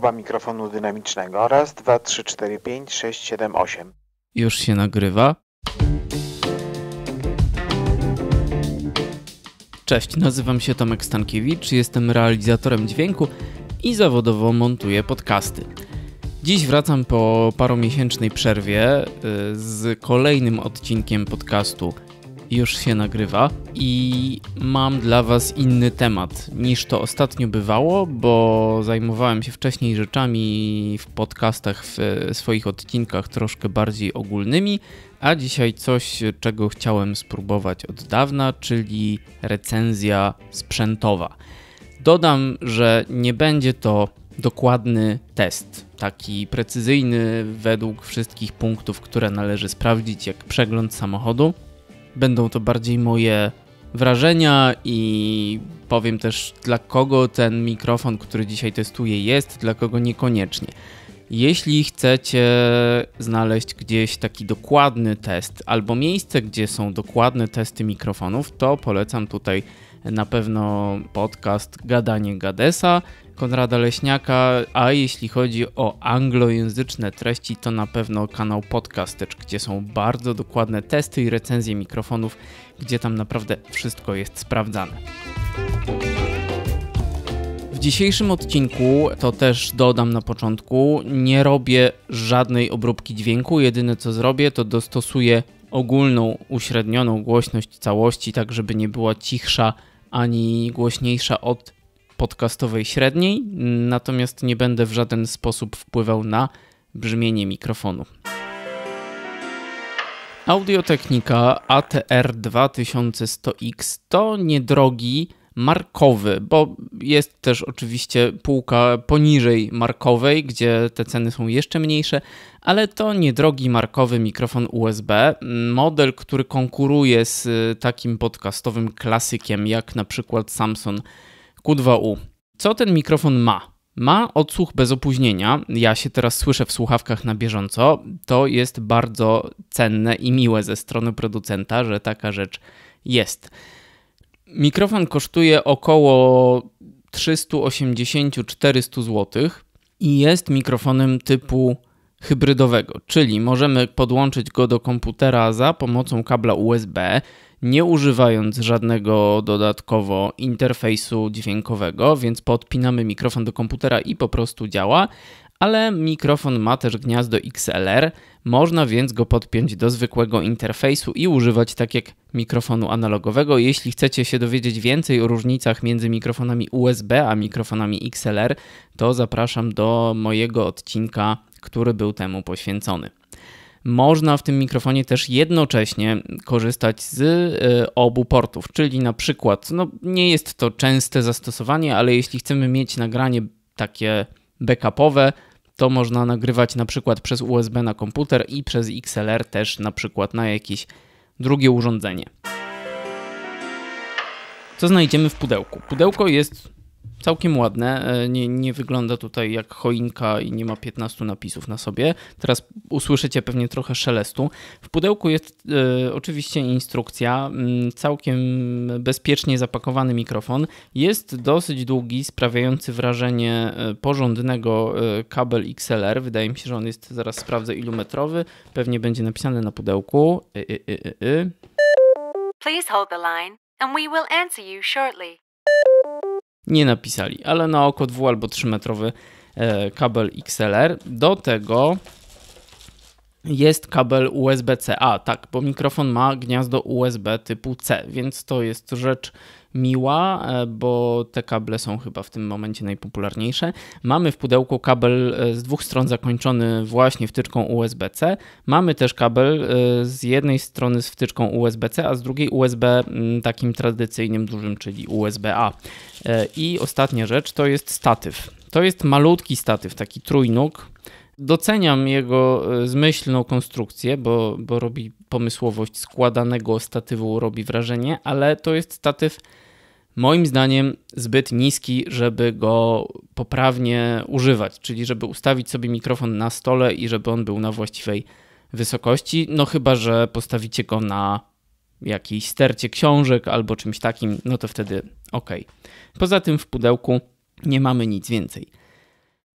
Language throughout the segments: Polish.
Próba mikrofonu dynamicznego. Raz, dwa, trzy, cztery, pięć, sześć, siedem, osiem. Już się nagrywa. Cześć, nazywam się Tomek Stankiewicz, jestem realizatorem dźwięku i zawodowo montuję podcasty. Dziś wracam po paromiesięcznej przerwie y, z kolejnym odcinkiem podcastu już się nagrywa i mam dla Was inny temat niż to ostatnio bywało, bo zajmowałem się wcześniej rzeczami w podcastach, w swoich odcinkach troszkę bardziej ogólnymi, a dzisiaj coś, czego chciałem spróbować od dawna, czyli recenzja sprzętowa. Dodam, że nie będzie to dokładny test, taki precyzyjny według wszystkich punktów, które należy sprawdzić, jak przegląd samochodu. Będą to bardziej moje wrażenia i powiem też, dla kogo ten mikrofon, który dzisiaj testuję, jest, dla kogo niekoniecznie. Jeśli chcecie znaleźć gdzieś taki dokładny test albo miejsce, gdzie są dokładne testy mikrofonów, to polecam tutaj na pewno podcast Gadanie Gadesa. Konrada Leśniaka, a jeśli chodzi o anglojęzyczne treści, to na pewno kanał Podcastecz, gdzie są bardzo dokładne testy i recenzje mikrofonów, gdzie tam naprawdę wszystko jest sprawdzane. W dzisiejszym odcinku, to też dodam na początku, nie robię żadnej obróbki dźwięku. Jedyne co zrobię, to dostosuję ogólną, uśrednioną głośność całości, tak żeby nie była cichsza ani głośniejsza od podcastowej średniej, natomiast nie będę w żaden sposób wpływał na brzmienie mikrofonu. Audiotechnika ATR 2100X to niedrogi markowy, bo jest też oczywiście półka poniżej markowej, gdzie te ceny są jeszcze mniejsze, ale to niedrogi markowy mikrofon USB, model, który konkuruje z takim podcastowym klasykiem jak na przykład Samsung Q2U. Co ten mikrofon ma? Ma odsłuch bez opóźnienia. Ja się teraz słyszę w słuchawkach na bieżąco. To jest bardzo cenne i miłe ze strony producenta, że taka rzecz jest. Mikrofon kosztuje około 380-400 zł i jest mikrofonem typu hybrydowego, czyli możemy podłączyć go do komputera za pomocą kabla USB, nie używając żadnego dodatkowo interfejsu dźwiękowego, więc podpinamy mikrofon do komputera i po prostu działa. Ale mikrofon ma też gniazdo XLR, można więc go podpiąć do zwykłego interfejsu i używać tak jak mikrofonu analogowego. Jeśli chcecie się dowiedzieć więcej o różnicach między mikrofonami USB a mikrofonami XLR, to zapraszam do mojego odcinka który był temu poświęcony. Można w tym mikrofonie też jednocześnie korzystać z y, obu portów, czyli na przykład, no nie jest to częste zastosowanie, ale jeśli chcemy mieć nagranie takie backupowe, to można nagrywać na przykład przez USB na komputer i przez XLR też na przykład na jakieś drugie urządzenie. Co znajdziemy w pudełku? Pudełko jest całkiem ładne. E, nie, nie wygląda tutaj jak choinka i nie ma 15 napisów na sobie. Teraz usłyszycie pewnie trochę szelestu. W pudełku jest e, oczywiście instrukcja, mm, całkiem bezpiecznie zapakowany mikrofon. Jest dosyć długi, sprawiający wrażenie e, porządnego kabel XLR. Wydaje mi się, że on jest, zaraz sprawdzę ilu metrowy. Pewnie będzie napisane na pudełku. Y, Please hold the line and we will answer you shortly nie napisali, ale na oko 2 albo 3 metrowy e, kabel XLR. Do tego jest kabel USB-C-A, tak, bo mikrofon ma gniazdo USB typu C, więc to jest rzecz miła, e, bo te kable są chyba w tym momencie najpopularniejsze. Mamy w pudełku kabel e, z dwóch stron zakończony właśnie wtyczką USB-C. Mamy też kabel e, z jednej strony z wtyczką USB-C, a z drugiej USB takim tradycyjnym dużym, czyli USB-A. I ostatnia rzecz to jest statyw. To jest malutki statyw, taki trójnóg Doceniam jego e, zmyślną konstrukcję, bo, bo robi pomysłowość składanego statywu, robi wrażenie, ale to jest statyw moim zdaniem zbyt niski, żeby go poprawnie używać, czyli żeby ustawić sobie mikrofon na stole i żeby on był na właściwej wysokości, no chyba, że postawicie go na jakiejś stercie książek albo czymś takim, no to wtedy ok. Poza tym w pudełku nie mamy nic więcej.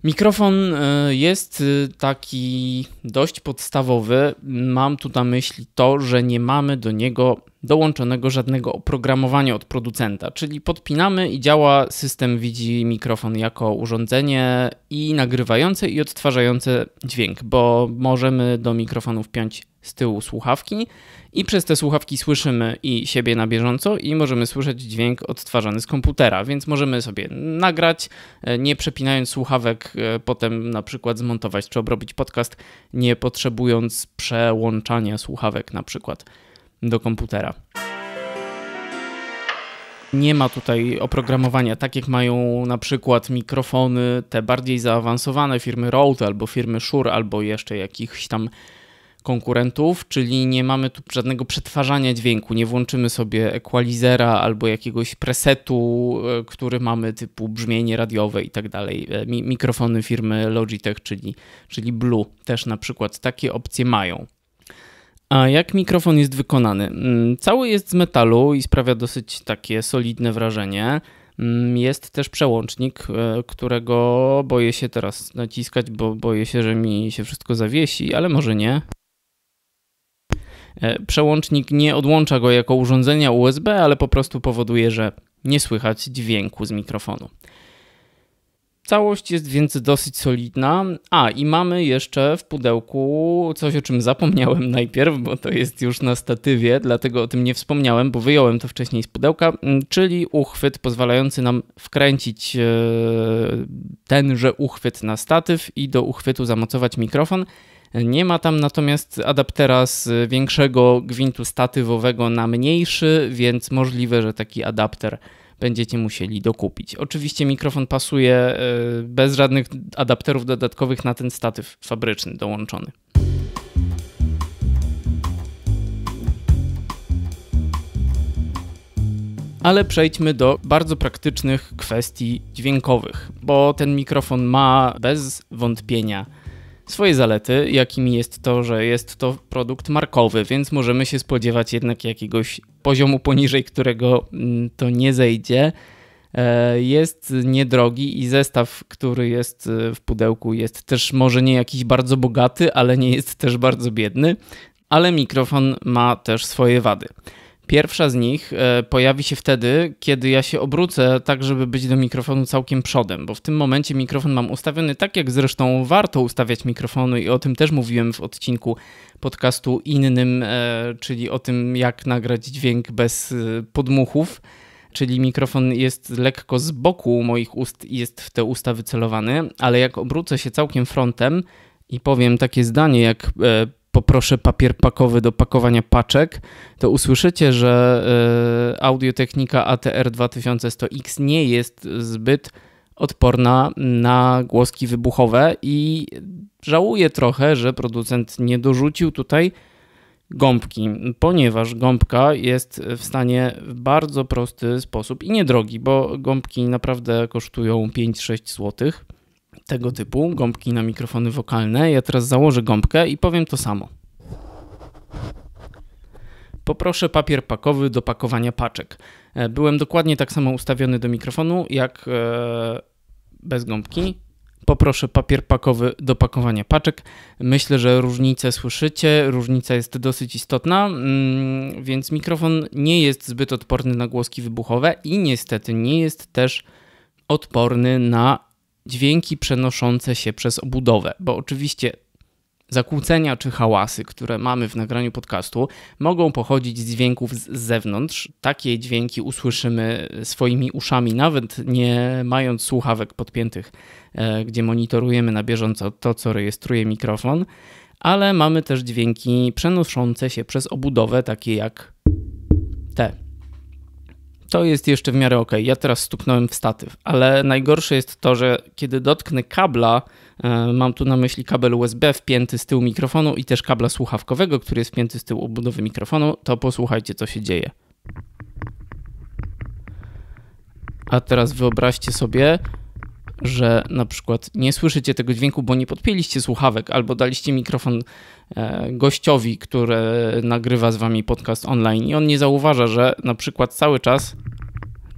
Mikrofon e, jest e, taki dość podstawowy. Mam tu na myśli to, że nie mamy do niego dołączonego żadnego oprogramowania od producenta, czyli podpinamy i działa, system widzi mikrofon jako urządzenie i nagrywające i odtwarzające dźwięk, bo możemy do mikrofonu wpiąć z tyłu słuchawki i przez te słuchawki słyszymy i siebie na bieżąco i możemy słyszeć dźwięk odtwarzany z komputera, więc możemy sobie nagrać, e, nie przepinając słuchawek, e, potem na przykład zmontować czy obrobić podcast, nie potrzebując przełączania słuchawek na przykład do komputera. Nie ma tutaj oprogramowania, tak jak mają na przykład mikrofony, te bardziej zaawansowane firmy Rode albo firmy Shure, albo jeszcze jakichś tam konkurentów, czyli nie mamy tu żadnego przetwarzania dźwięku, nie włączymy sobie equalizera albo jakiegoś presetu, e, który mamy typu brzmienie radiowe i tak dalej. E, mikrofony firmy Logitech, czyli, czyli Blue też na przykład takie opcje mają. A jak mikrofon jest wykonany? Mm, cały jest z metalu i sprawia dosyć takie solidne wrażenie. Mm, jest też przełącznik, e, którego boję się teraz naciskać, bo boję się, że mi się wszystko zawiesi, ale może nie. E, przełącznik nie odłącza go jako urządzenia USB, ale po prostu powoduje, że nie słychać dźwięku z mikrofonu. Całość jest więc dosyć solidna. A i mamy jeszcze w pudełku coś, o czym zapomniałem najpierw, bo to jest już na statywie, dlatego o tym nie wspomniałem, bo wyjąłem to wcześniej z pudełka, mm, czyli uchwyt pozwalający nam wkręcić e, tenże uchwyt na statyw i do uchwytu zamocować mikrofon. Nie ma tam natomiast adaptera z większego gwintu statywowego na mniejszy, więc możliwe, że taki adapter będziecie musieli dokupić. Oczywiście mikrofon pasuje e, bez żadnych adapterów dodatkowych na ten statyw fabryczny dołączony. Ale przejdźmy do bardzo praktycznych kwestii dźwiękowych, bo ten mikrofon ma bez wątpienia swoje zalety, jakimi jest to, że jest to produkt markowy, więc możemy się spodziewać jednak jakiegoś poziomu, poniżej którego mm, to nie zejdzie. E, jest niedrogi i zestaw, który jest e, w pudełku, jest też może nie jakiś bardzo bogaty, ale nie jest też bardzo biedny. Ale mikrofon ma też swoje wady. Pierwsza z nich e, pojawi się wtedy, kiedy ja się obrócę tak, żeby być do mikrofonu całkiem przodem, bo w tym momencie mikrofon mam ustawiony tak, jak zresztą warto ustawiać mikrofony i o tym też mówiłem w odcinku podcastu innym, e, czyli o tym, jak nagrać dźwięk bez e, podmuchów czyli mikrofon jest lekko z boku moich ust i jest w te usta wycelowany, ale jak obrócę się całkiem frontem i powiem takie zdanie jak poproszę papier pakowy do pakowania paczek, to usłyszycie, że e, audiotechnika ATR 2100X nie jest zbyt odporna na głoski wybuchowe i żałuję trochę, że producent nie dorzucił tutaj gąbki, ponieważ gąbka jest w stanie w bardzo prosty sposób i niedrogi, bo gąbki naprawdę kosztują 5-6 złotych tego typu, gąbki na mikrofony wokalne. Ja teraz założę gąbkę i powiem to samo. Poproszę papier pakowy do pakowania paczek. E, byłem dokładnie tak samo ustawiony do mikrofonu jak e, bez gąbki. Poproszę papier pakowy do pakowania paczek. Myślę, że różnicę słyszycie, różnica jest dosyć istotna, mm, więc mikrofon nie jest zbyt odporny na głoski wybuchowe i niestety nie jest też odporny na dźwięki przenoszące się przez obudowę, bo oczywiście zakłócenia czy hałasy, które mamy w nagraniu podcastu, mogą pochodzić z dźwięków z zewnątrz. Takie dźwięki usłyszymy swoimi uszami, nawet nie mając słuchawek podpiętych, e, gdzie monitorujemy na bieżąco to, co rejestruje mikrofon, ale mamy też dźwięki przenoszące się przez obudowę, takie jak te to jest jeszcze w miarę ok. Ja teraz stuknąłem w statyw, ale najgorsze jest to, że kiedy dotknę kabla, e, mam tu na myśli kabel USB wpięty z tyłu mikrofonu i też kabla słuchawkowego, który jest wpięty z tyłu obudowy mikrofonu, to posłuchajcie, co się dzieje. A teraz wyobraźcie sobie, że na przykład nie słyszycie tego dźwięku, bo nie podpięliście słuchawek albo daliście mikrofon e, gościowi, który nagrywa z wami podcast online i on nie zauważa, że na przykład cały czas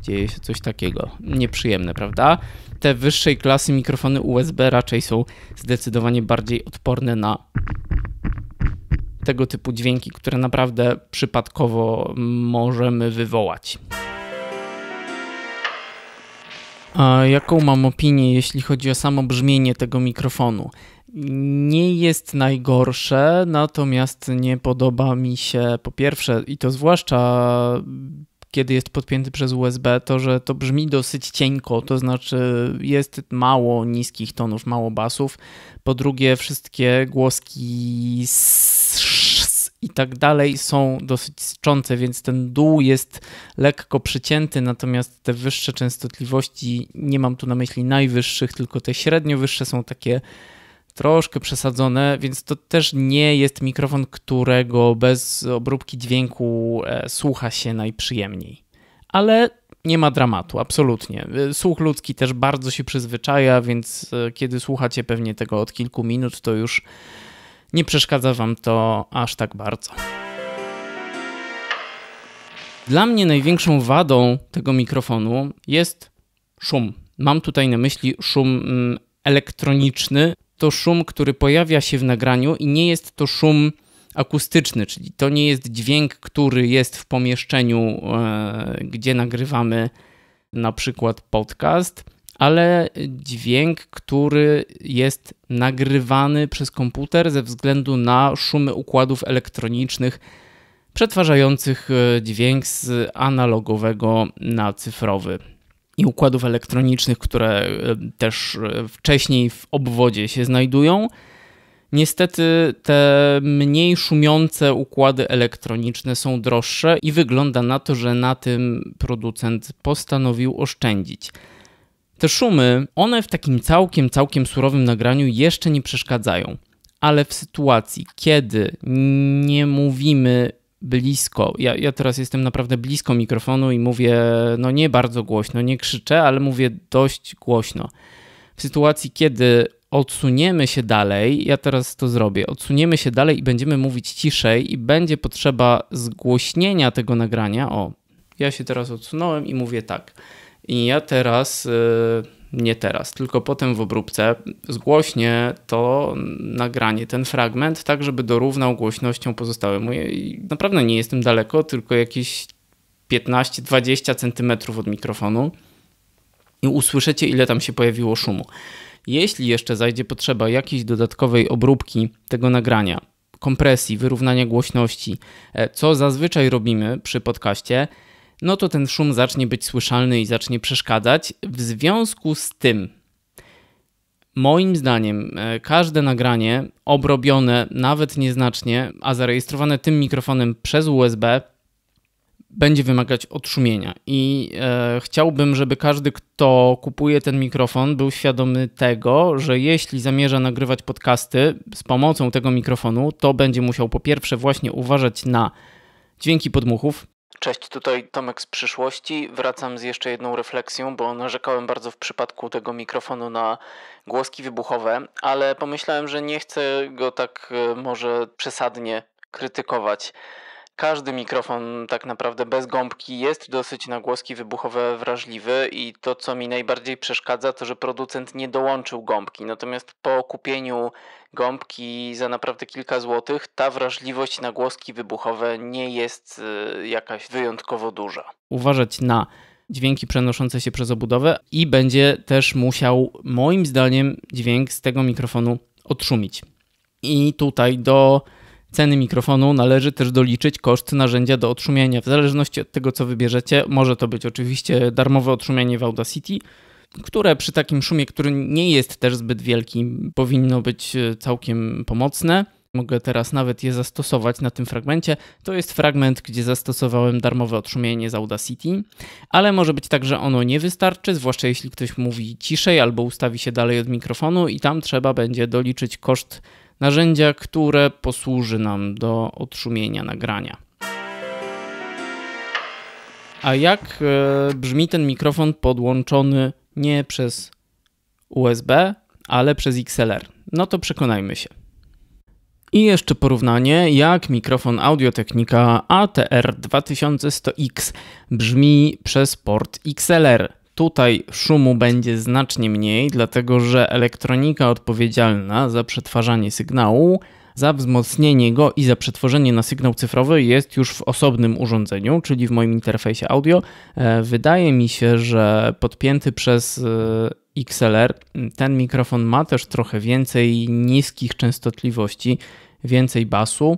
dzieje się coś takiego. Nieprzyjemne, prawda? Te wyższej klasy mikrofony USB raczej są zdecydowanie bardziej odporne na tego typu dźwięki, które naprawdę przypadkowo możemy wywołać. A jaką mam opinię, jeśli chodzi o samo brzmienie tego mikrofonu? Nie jest najgorsze, natomiast nie podoba mi się po pierwsze, i to zwłaszcza kiedy jest podpięty przez USB, to że to brzmi dosyć cienko, to znaczy jest mało niskich tonów, mało basów. Po drugie, wszystkie głoski z i tak dalej są dosyć syczące, więc ten dół jest lekko przycięty, natomiast te wyższe częstotliwości, nie mam tu na myśli najwyższych, tylko te średnio wyższe są takie troszkę przesadzone, więc to też nie jest mikrofon, którego bez obróbki dźwięku e, słucha się najprzyjemniej. Ale nie ma dramatu, absolutnie. E, słuch ludzki też bardzo się przyzwyczaja, więc e, kiedy słuchacie pewnie tego od kilku minut, to już nie przeszkadza Wam to aż tak bardzo. Dla mnie największą wadą tego mikrofonu jest szum. Mam tutaj na myśli szum mm, elektroniczny. To szum, który pojawia się w nagraniu i nie jest to szum akustyczny, czyli to nie jest dźwięk, który jest w pomieszczeniu, e, gdzie nagrywamy na przykład podcast ale dźwięk, który jest nagrywany przez komputer ze względu na szumy układów elektronicznych przetwarzających e, dźwięk z analogowego na cyfrowy. I układów elektronicznych, które e, też e, wcześniej w obwodzie się znajdują. Niestety te mniej szumiące układy elektroniczne są droższe i wygląda na to, że na tym producent postanowił oszczędzić. Te szumy, one w takim całkiem, całkiem surowym nagraniu jeszcze nie przeszkadzają, ale w sytuacji, kiedy nie mówimy blisko. Ja, ja teraz jestem naprawdę blisko mikrofonu i mówię, no nie bardzo głośno, nie krzyczę, ale mówię dość głośno. W sytuacji, kiedy odsuniemy się dalej, ja teraz to zrobię, odsuniemy się dalej i będziemy mówić ciszej, i będzie potrzeba zgłośnienia tego nagrania. O, ja się teraz odsunąłem i mówię tak. I ja teraz, y, nie teraz, tylko potem w obróbce zgłośnię to nagranie, ten fragment, tak żeby dorównał głośnością pozostałemu. I naprawdę nie jestem daleko, tylko jakieś 15-20 centymetrów od mikrofonu i usłyszycie, ile tam się pojawiło szumu. Jeśli jeszcze zajdzie potrzeba jakiejś dodatkowej obróbki tego nagrania, kompresji, wyrównania głośności, e, co zazwyczaj robimy przy podcaście, no to ten szum zacznie być słyszalny i zacznie przeszkadzać. W związku z tym, moim zdaniem, e, każde nagranie obrobione nawet nieznacznie, a zarejestrowane tym mikrofonem przez USB, będzie wymagać odszumienia. I e, chciałbym, żeby każdy, kto kupuje ten mikrofon, był świadomy tego, że jeśli zamierza nagrywać podcasty z pomocą tego mikrofonu, to będzie musiał po pierwsze właśnie uważać na dźwięki podmuchów, Cześć, tutaj Tomek z przyszłości. Wracam z jeszcze jedną refleksją, bo narzekałem bardzo w przypadku tego mikrofonu na głoski wybuchowe, ale pomyślałem, że nie chcę go tak e, może przesadnie krytykować każdy mikrofon tak naprawdę bez gąbki jest dosyć na głoski wybuchowe wrażliwy i to co mi najbardziej przeszkadza to, że producent nie dołączył gąbki. Natomiast po kupieniu gąbki za naprawdę kilka złotych ta wrażliwość na głoski wybuchowe nie jest y, jakaś wyjątkowo duża. Uważać na dźwięki przenoszące się przez obudowę i będzie też musiał moim zdaniem dźwięk z tego mikrofonu odszumić. I tutaj do ceny mikrofonu należy też doliczyć koszt narzędzia do odszumienia. W zależności od tego, co wybierzecie, może to być oczywiście darmowe odszumienie w Audacity, które przy takim szumie, który nie jest też zbyt wielki, powinno być e, całkiem pomocne. Mogę teraz nawet je zastosować na tym fragmencie. To jest fragment, gdzie zastosowałem darmowe odszumienie z Audacity, ale może być tak, że ono nie wystarczy, zwłaszcza jeśli ktoś mówi ciszej albo ustawi się dalej od mikrofonu i tam trzeba będzie doliczyć koszt narzędzia, które posłuży nam do odszumienia nagrania. A jak e, brzmi ten mikrofon podłączony nie przez USB, ale przez XLR? No to przekonajmy się. I jeszcze porównanie, jak mikrofon Audiotechnika ATR 2100X brzmi przez port XLR. Tutaj szumu będzie znacznie mniej, dlatego że elektronika odpowiedzialna za przetwarzanie sygnału, za wzmocnienie go i za przetworzenie na sygnał cyfrowy jest już w osobnym urządzeniu, czyli w moim interfejsie audio. E, wydaje mi się, że podpięty przez e, XLR ten mikrofon ma też trochę więcej niskich częstotliwości, więcej basu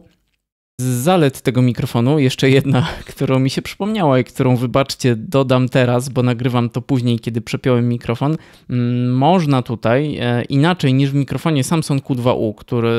z zalet tego mikrofonu jeszcze jedna, którą mi się przypomniała i którą wybaczcie, dodam teraz, bo nagrywam to później, kiedy przepiąłem mikrofon. Mm, można tutaj e, inaczej niż w mikrofonie Samsung Q2U, który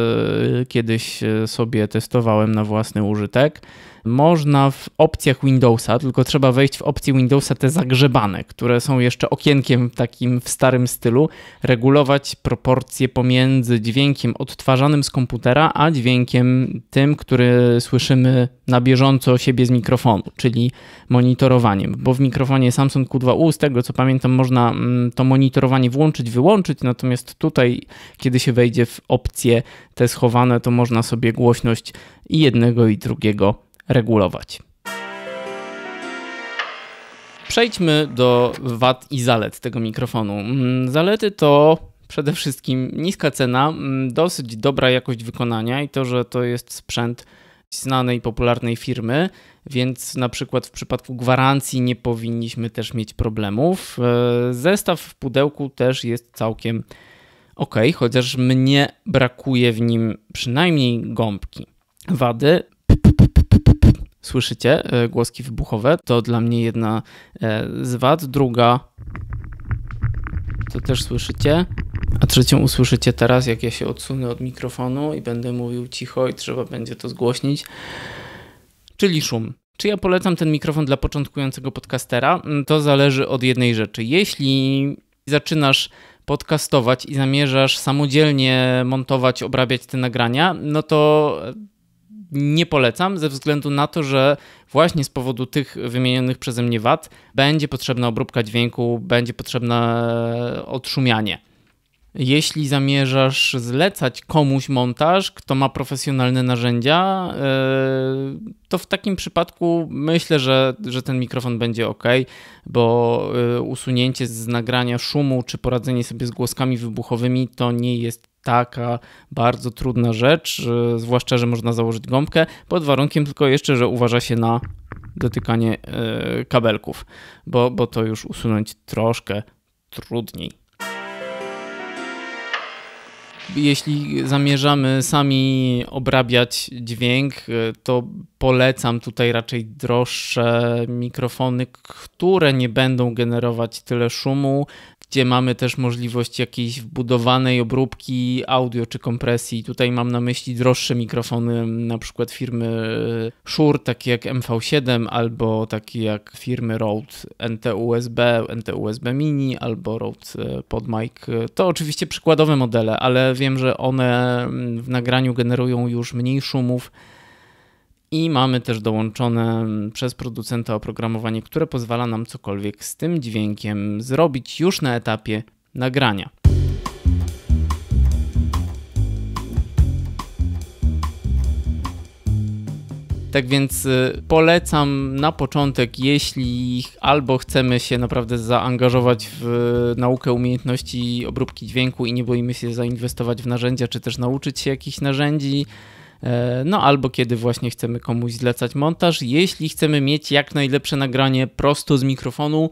e, kiedyś e, sobie testowałem na własny użytek można w opcjach Windowsa, tylko trzeba wejść w opcje Windowsa te zagrzebane, które są jeszcze okienkiem takim w starym stylu, regulować proporcje pomiędzy dźwiękiem odtwarzanym z komputera, a dźwiękiem tym, który słyszymy na bieżąco siebie z mikrofonu, czyli monitorowaniem, bo w mikrofonie Samsung Q2U, z tego co pamiętam, można mm, to monitorowanie włączyć, wyłączyć, natomiast tutaj, kiedy się wejdzie w opcje te schowane, to można sobie głośność i jednego i drugiego regulować. Przejdźmy do wad i zalet tego mikrofonu. Mm, zalety to przede wszystkim niska cena, mm, dosyć dobra jakość wykonania i to, że to jest sprzęt znanej, popularnej firmy, więc na przykład w przypadku gwarancji nie powinniśmy też mieć problemów. E, zestaw w pudełku też jest całkiem ok, chociaż mnie brakuje w nim przynajmniej gąbki. Wady słyszycie e, głoski wybuchowe. To dla mnie jedna e, z wad. Druga to też słyszycie. A trzecią usłyszycie teraz, jak ja się odsunę od mikrofonu i będę mówił cicho i trzeba będzie to zgłośnić. Czyli szum. Czy ja polecam ten mikrofon dla początkującego podcastera? Mm, to zależy od jednej rzeczy. Jeśli zaczynasz podcastować i zamierzasz samodzielnie montować, obrabiać te nagrania, no to nie polecam ze względu na to, że właśnie z powodu tych wymienionych przeze mnie wad będzie potrzebna obróbka dźwięku, będzie potrzebne odszumianie. Jeśli zamierzasz zlecać komuś montaż, kto ma profesjonalne narzędzia, e, to w takim przypadku myślę, że, że ten mikrofon będzie ok, bo e, usunięcie z nagrania szumu czy poradzenie sobie z głoskami wybuchowymi to nie jest taka bardzo trudna rzecz, y, zwłaszcza, że można założyć gąbkę, pod warunkiem tylko jeszcze, że uważa się na dotykanie y, kabelków, bo, bo to już usunąć troszkę trudniej. Jeśli zamierzamy sami obrabiać dźwięk, y, to polecam tutaj raczej droższe mikrofony, które nie będą generować tyle szumu, gdzie mamy też możliwość jakiejś wbudowanej obróbki audio czy kompresji. Tutaj mam na myśli droższe mikrofony, na przykład firmy e, Shure, takie jak MV7, albo takie jak firmy Rode NT-USB, NT-USB Mini, albo Rode e, PodMic. To oczywiście przykładowe modele, ale wiem, że one mm, w nagraniu generują już mniej szumów, i mamy też dołączone przez producenta oprogramowanie, które pozwala nam cokolwiek z tym dźwiękiem zrobić już na etapie nagrania. Tak więc y, polecam na początek, jeśli albo chcemy się naprawdę zaangażować w y, naukę umiejętności obróbki dźwięku i nie boimy się zainwestować w narzędzia, czy też nauczyć się jakichś narzędzi, E, no albo kiedy właśnie chcemy komuś zlecać montaż. Jeśli chcemy mieć jak najlepsze nagranie prosto z mikrofonu,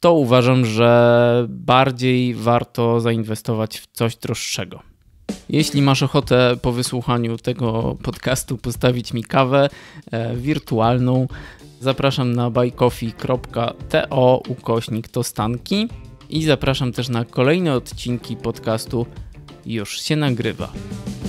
to uważam, że bardziej warto zainwestować w coś droższego. Jeśli masz ochotę po wysłuchaniu tego podcastu postawić mi kawę e, wirtualną, zapraszam na buycoffee.to ukośnik tostanki i zapraszam też na kolejne odcinki podcastu Już się nagrywa.